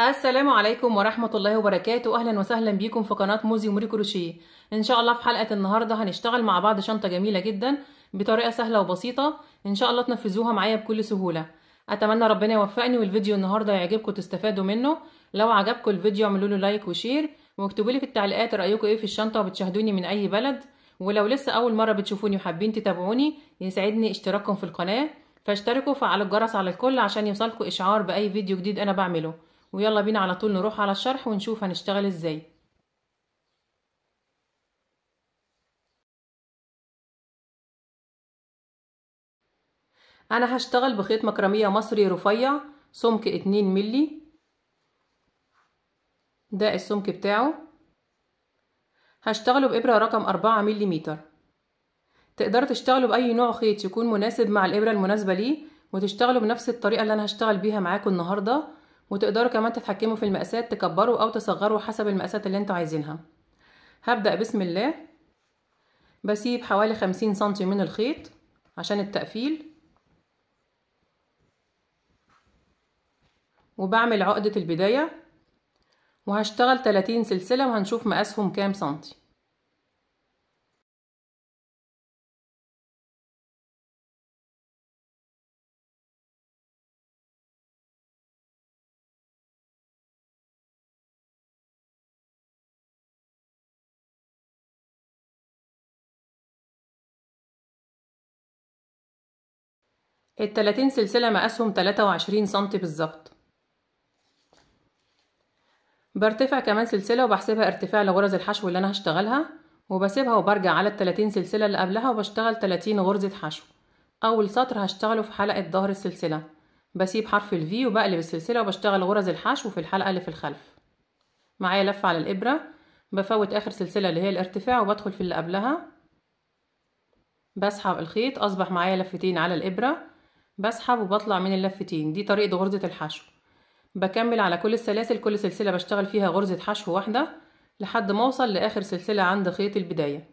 السلام عليكم ورحمة الله وبركاته أهلا وسهلا بيكم في قناة موزي وموري كروشيه إن شاء الله في حلقة النهاردة هنشتغل مع بعض شنطة جميلة جدا بطريقة سهلة وبسيطة إن شاء الله تنفذوها معايا بكل سهولة أتمنى ربنا يوفقني والفيديو النهاردة يعجبكم تستفادوا منه لو عجبكم الفيديو اعملوا له لايك وشير واكتبوا لي في التعليقات رأيكم إيه في الشنطة وبتشاهدوني من أي بلد ولو لسه أول مرة بتشوفوني وحابين تتابعوني يسعدني اشتراككم في القناة فاشتركوا وفعلوا الجرس على الكل عشان يوصلكم إشعار بأي فيديو جديد أنا بعمله ويلا بينا على طول نروح على الشرح ونشوف هنشتغل ازاي انا هشتغل بخيط مكرمية مصري رفيع سمك اتنين ملي ده السمك بتاعه هشتغله بإبرة رقم أربعة ملي تقدر تشتغله بأي نوع خيط يكون مناسب مع الإبرة المناسبة ليه وتشتغله بنفس الطريقة اللي أنا هشتغل بيها معاكم النهاردة وتقدروا كمان تتحكموا في المقاسات تكبروا او تصغروا حسب المقاسات اللي انتوا عايزينها هبدأ بسم الله بسيب حوالي خمسين سنتي من الخيط عشان التقفيل وبعمل عقدة البداية وهشتغل 30 سلسلة وهنشوف مقاسهم كام سنتي التلاتين سلسلة مقاسهم تلاتة وعشرين سنتي بالظبط برتفع كمان سلسلة وبحسبها ارتفاع لغرز الحشو اللي أنا هشتغلها وبسيبها وبرجع على التلاتين سلسلة اللي قبلها وبشتغل تلاتين غرزة حشو أول سطر هشتغله في حلقة ظهر السلسلة بسيب حرف الفي وبقلب السلسلة وبشتغل غرز الحشو في الحلقة اللي في الخلف معايا لفة على الإبرة بفوت آخر سلسلة اللي هي الارتفاع وبدخل في اللي قبلها بسحب الخيط أصبح معايا لفتين على الإبرة بسحب وبطلع من اللفتين دي طريقة غرزة الحشو بكمل على كل السلاسل كل سلسلة بشتغل فيها غرزة حشو واحدة لحد ما اوصل لاخر سلسلة عند خيط البداية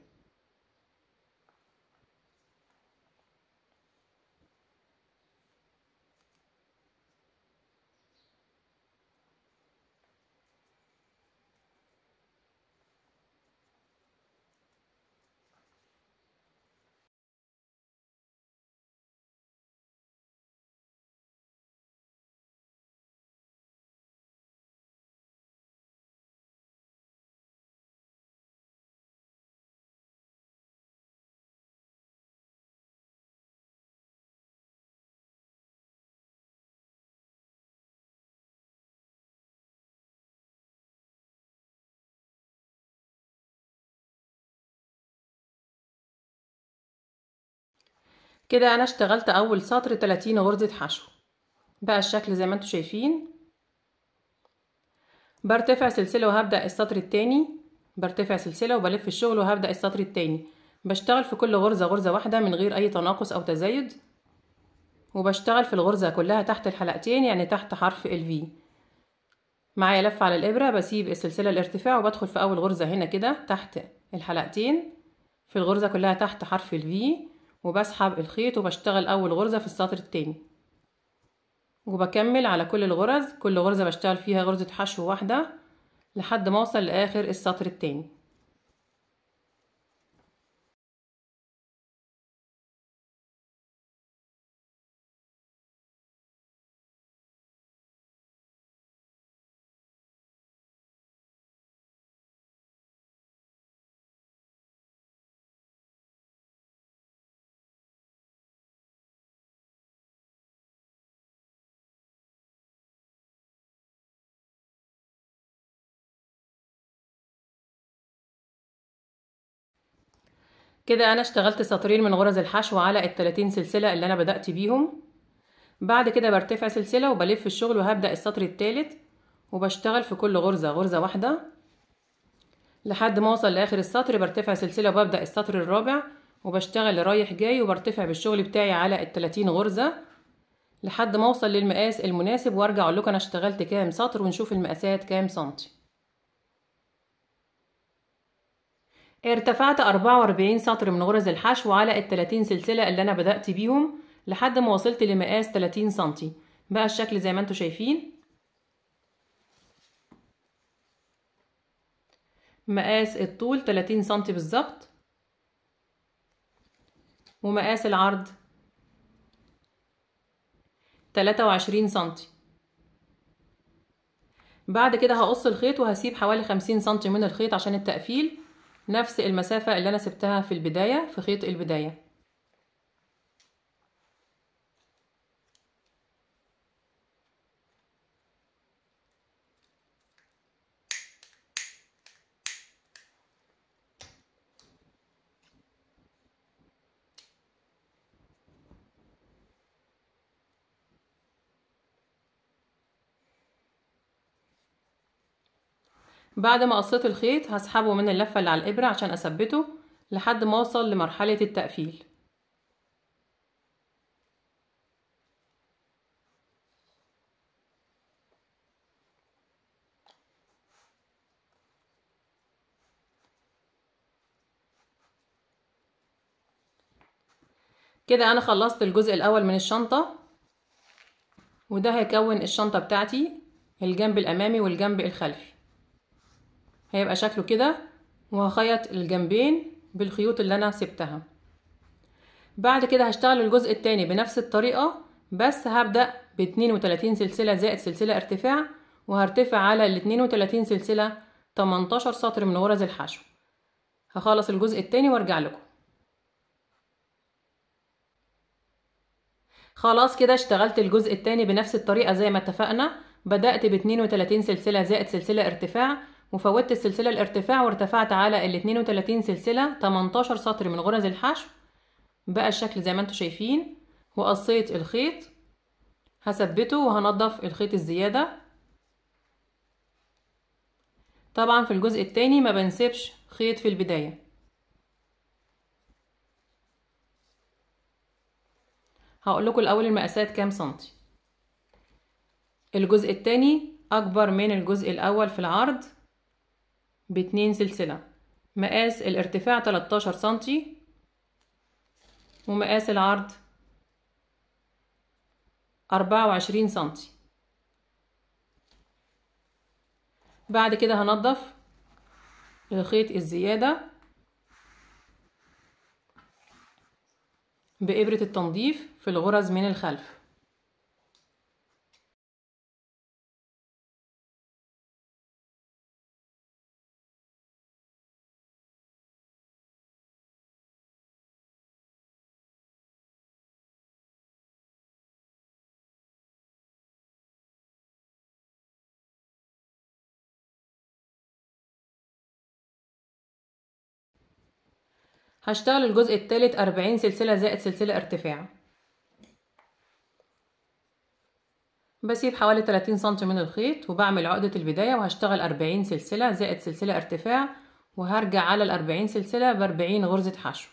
كده انا اشتغلت اول سطر 30 غرزة حشو بقى الشكل زي ما انتم شايفين برتفع سلسلة وهبدأ السطر التاني برتفع سلسلة وبلف الشغل وهبدأ السطر التاني بشتغل في كل غرزة غرزة واحدة من غير أي تناقص أو تزايد وبشتغل في الغرزة كلها تحت الحلقتين يعني تحت حرف ال معايا لفة على الإبرة بسيب السلسلة الارتفاع وبدخل في أول غرزة هنا كده تحت الحلقتين في الغرزة كلها تحت حرف ال V وبسحب الخيط وبشتغل أول غرزة في السطر التاني وبكمل على كل الغرز كل غرزة بشتغل فيها غرزة حشو واحدة لحد ما اوصل لآخر السطر التاني كده انا اشتغلت سطرين من غرز الحشو على التلاتين سلسلة اللي انا بدأت بيهم بعد كده برتفع سلسلة وبلف الشغل وهبدأ السطر التالت وبشتغل في كل غرزة غرزة واحدة لحد ما اوصل لاخر السطر برتفع سلسلة وببدأ السطر الرابع وبشتغل رايح جاي وبرتفع بالشغل بتاعي على التلاتين غرزة لحد ما اوصل للمقاس المناسب وارجع اقول لكم انا اشتغلت كام سطر ونشوف المقاسات كام سنتي ارتفعت 44 سطر من غرز الحشو على ال 30 سلسلة اللي أنا بدأت بيهم لحد ما وصلت لمقاس 30 سنتي بقى الشكل زي ما انتوا شايفين مقاس الطول 30 سنتي بالظبط ومقاس العرض 23 سنتي بعد كده هقص الخيط وهسيب حوالي 50 سنتي من الخيط عشان التقفيل نفس المسافة اللي أنا سبتها في البداية في خيط البداية بعد ما قصيت الخيط هسحبه من اللفة اللي على الإبرة عشان أثبته لحد ما أوصل لمرحلة التقفيل كده أنا خلصت الجزء الأول من الشنطة وده هيكون الشنطة بتاعتي الجنب الأمامي والجنب الخلفي هيبقى شكله كده وهخيط الجنبين بالخيوط اللي انا سبتها بعد كده هشتغل الجزء التاني بنفس الطريقة بس هبدأ باتنين وتلاتين سلسلة زائد سلسلة ارتفاع وهرتفع على الاتنين وتلاتين سلسلة تمنتاشر سطر من غرز الحشو هخلص الجزء التاني وارجع لكم خلاص كده اشتغلت الجزء التاني بنفس الطريقة زي ما اتفقنا بدأت باتنين وتلاتين سلسلة زائد سلسلة ارتفاع وفوتت السلسلة الارتفاع وارتفعت على ال 32 سلسلة 18 سطر من غرز الحشو بقى الشكل زي ما انتوا شايفين وقصيت الخيط هثبته وهنضف الخيط الزيادة طبعا في الجزء التاني ما بنسيبش خيط في البداية هقول لكم الاول المقاسات كام سنتي الجزء التاني اكبر من الجزء الاول في العرض باتنين سلسلة مقاس الارتفاع 13 سنتي ومقاس العرض 24 سنتي بعد كده هنضف الخيط الزيادة بإبرة التنظيف في الغرز من الخلف هشتغل الجزء الثالث أربعين سلسلة زائد سلسلة ارتفاع بسيب حوالي 30 سنتي من الخيط وبعمل عقدة البداية وهشتغل 40 سلسلة زائد سلسلة ارتفاع وهرجع على ال 40 سلسلة ب 40 غرزة حشو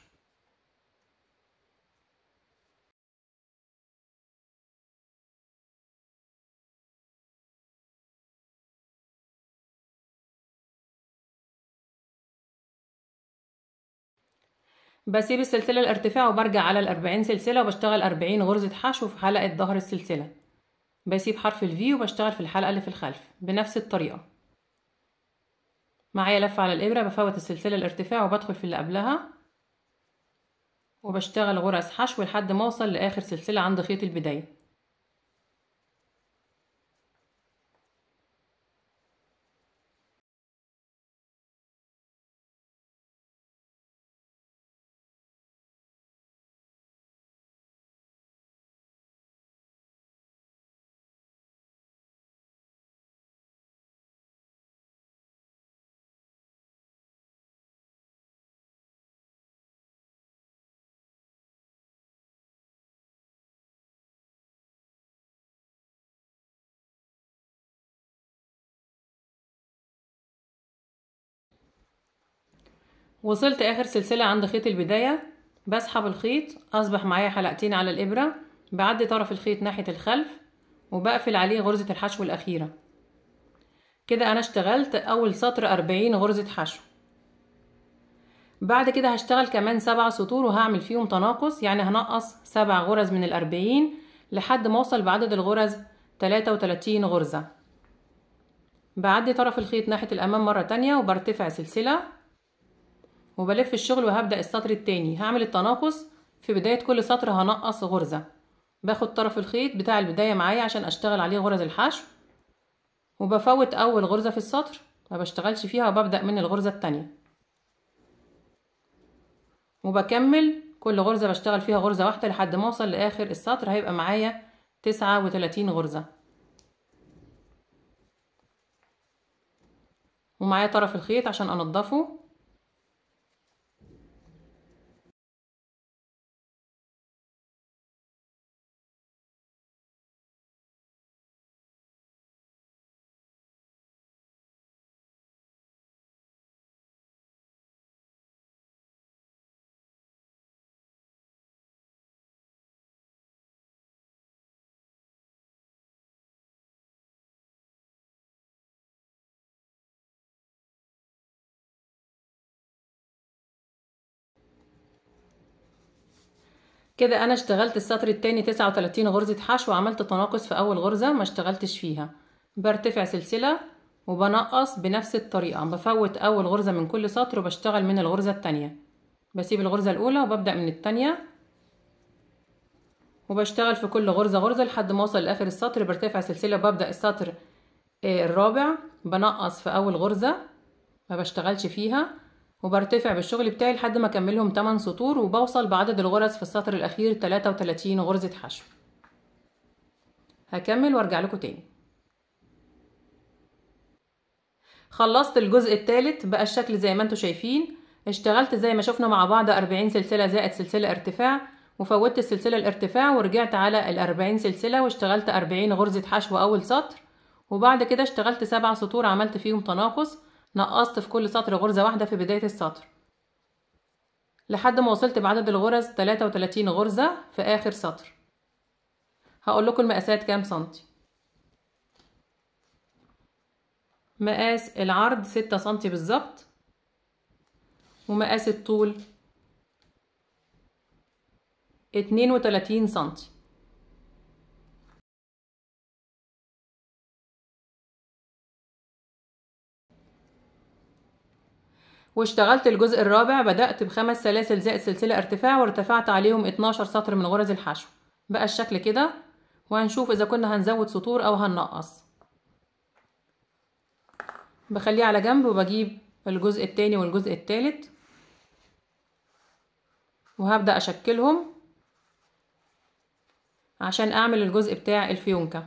بسيب السلسلة الارتفاع وبرجع على الأربعين سلسلة وبشتغل أربعين غرزة حشو في حلقة ظهر السلسلة بسيب حرف الفي وبشتغل في الحلقة اللي في الخلف بنفس الطريقة معايا لفة على الإبرة بفوت السلسلة الارتفاع وبدخل في اللي قبلها وبشتغل غرز حشو لحد ما اوصل لاخر سلسله عند خيط البدايه وصلت اخر سلسلة عند خيط البداية بسحب الخيط اصبح معايا حلقتين على الابرة بعدي طرف الخيط ناحية الخلف وبقفل عليه غرزة الحشو الاخيرة كده انا اشتغلت اول سطر اربعين غرزة حشو بعد كده هشتغل كمان سبع سطور وهعمل فيهم تناقص يعني هنقص سبع غرز من الأربعين لحد ما اوصل بعدد الغرز تلاتة وتلاتين غرزة بعدي طرف الخيط ناحية الأمام مرة تانية وبرتفع سلسلة وبلف الشغل وهبدأ السطر التاني هعمل التناقص في بداية كل سطر هنقص غرزة باخد طرف الخيط بتاع البداية معايا عشان أشتغل عليه غرز الحشو وبفوت أول غرزة في السطر ما بشتغلش فيها وببدأ من الغرزة التانية وبكمل كل غرزة بشتغل فيها غرزة واحدة لحد ما اوصل لآخر السطر هيبقى معايا تسعة وتلاتين غرزة ومعايا طرف الخيط عشان انضفه كده انا اشتغلت السطر التاني تسعة وتلاتين غرزة حشو وعملت تناقص في اول غرزة ما اشتغلتش فيها برتفع سلسلة وبنقص بنفس الطريقة بفوت اول غرزة من كل سطر وبشتغل من الغرزة التانية بسيب الغرزة الاولى وببدأ من التانية وبشتغل في كل غرزة غرزة لحد ما اوصل لاخر السطر برتفع سلسلة وببدأ السطر آه، الرابع بنقص في اول غرزة ما بشتغلش فيها وبرتفع بالشغل بتاعي لحد ما اكملهم 8 سطور وبوصل بعدد الغرز في السطر الاخير 33 غرزة حشو هكمل وارجع لكم تاني خلصت الجزء الثالث بقى الشكل زي ما انتم شايفين اشتغلت زي ما شفنا مع بعض 40 سلسلة زائد سلسلة ارتفاع وفوتت السلسلة الارتفاع ورجعت على ال 40 سلسلة واشتغلت 40 غرزة حشو أول سطر وبعد كده اشتغلت سبع سطور عملت فيهم تناقص نقصت في كل سطر غرزة واحدة في بداية السطر لحد ما وصلت بعدد الغرز 33 غرزة في آخر سطر هقول لكم المقاسات كام سنتي مقاس العرض 6 سنتي بالظبط ومقاس الطول 32 سنتي واشتغلت الجزء الرابع بدأت بخمس سلاسل زائد سلسلة ارتفاع وارتفعت عليهم 12 سطر من غرز الحشو بقى الشكل كده وهنشوف إذا كنا هنزود سطور أو هننقص بخليه على جنب وبجيب الجزء التاني والجزء التالت وهبدأ أشكلهم عشان أعمل الجزء بتاع الفيونكة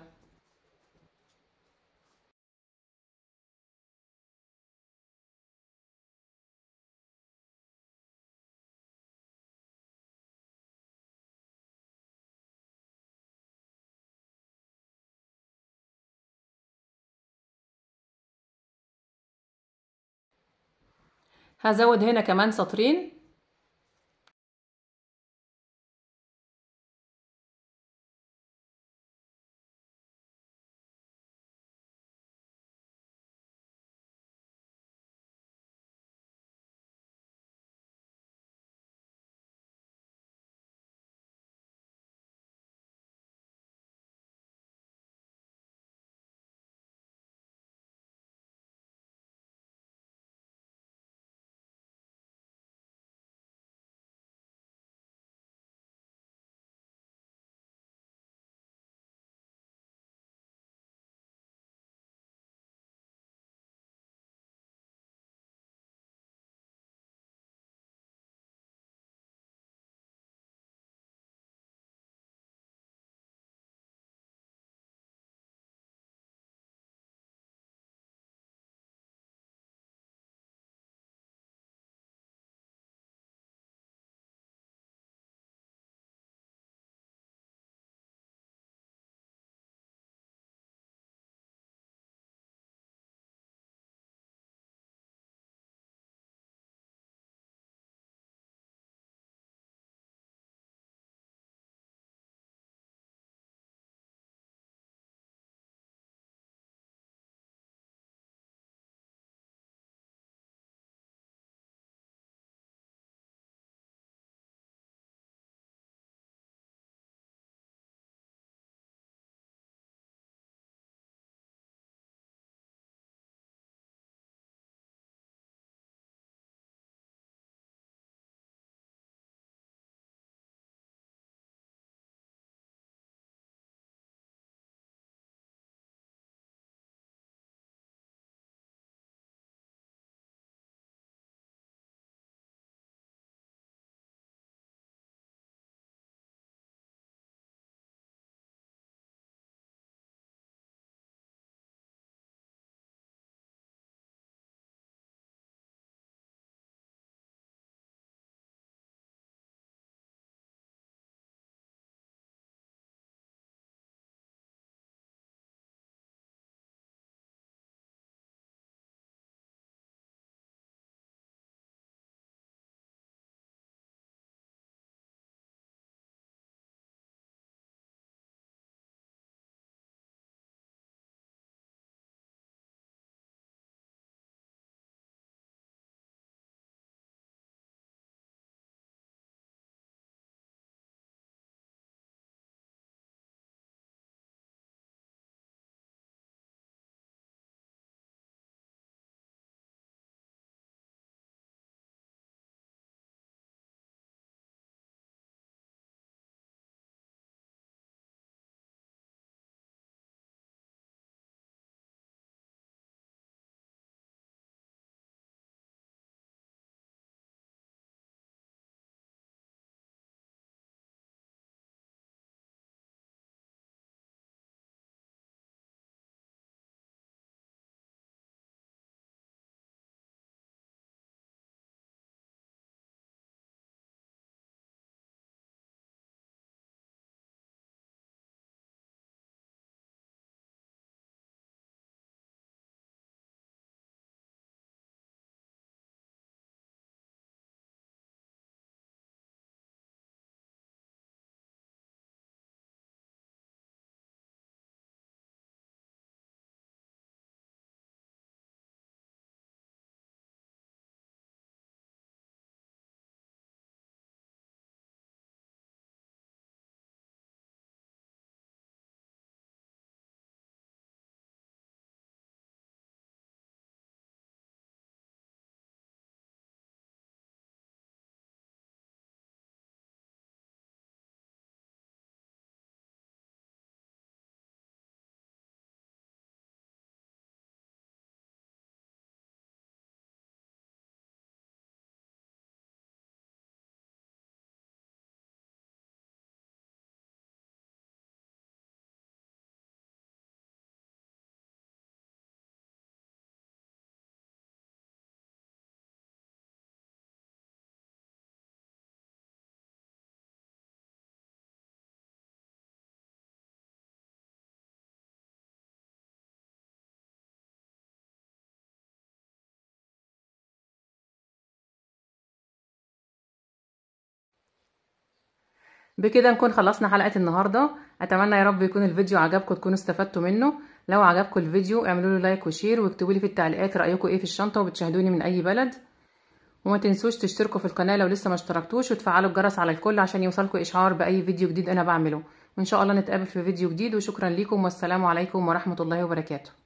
هزود هنا كمان سطرين بكده نكون خلصنا حلقه النهارده اتمنى يا رب يكون الفيديو عجبكم تكونوا استفدتوا منه لو عجبكم الفيديو اعملوا له لايك وشير واكتبوا لي في التعليقات رايكم ايه في الشنطه وبتشاهدوني من اي بلد وما تنسوش تشتركوا في القناه لو لسه ما اشتركتوش وتفعلوا الجرس على الكل عشان يوصلكوا اشعار باي فيديو جديد انا بعمله وان شاء الله نتقابل في فيديو جديد وشكرا ليكم والسلام عليكم ورحمه الله وبركاته